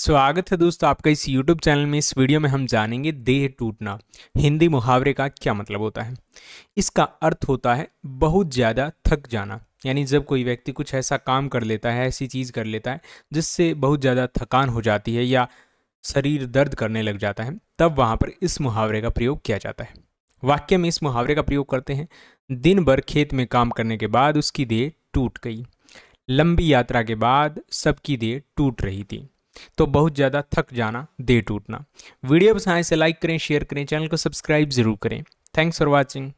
स्वागत है दोस्तों आपका इस YouTube चैनल में इस वीडियो में हम जानेंगे देह टूटना हिंदी मुहावरे का क्या मतलब होता है इसका अर्थ होता है बहुत ज़्यादा थक जाना यानी जब कोई व्यक्ति कुछ ऐसा काम कर लेता है ऐसी चीज़ कर लेता है जिससे बहुत ज़्यादा थकान हो जाती है या शरीर दर्द करने लग जाता है तब वहाँ पर इस मुहावरे का प्रयोग किया जाता है वाक्य में इस मुहावरे का प्रयोग करते हैं दिन भर खेत में काम करने के बाद उसकी देह टूट गई लंबी यात्रा के बाद सबकी देह टूट रही थी तो बहुत ज़्यादा थक जाना दे टूटना वीडियो पसंद आए से तो लाइक करें शेयर करें चैनल को सब्सक्राइब ज़रूर करें थैंक्स फॉर वॉचिंग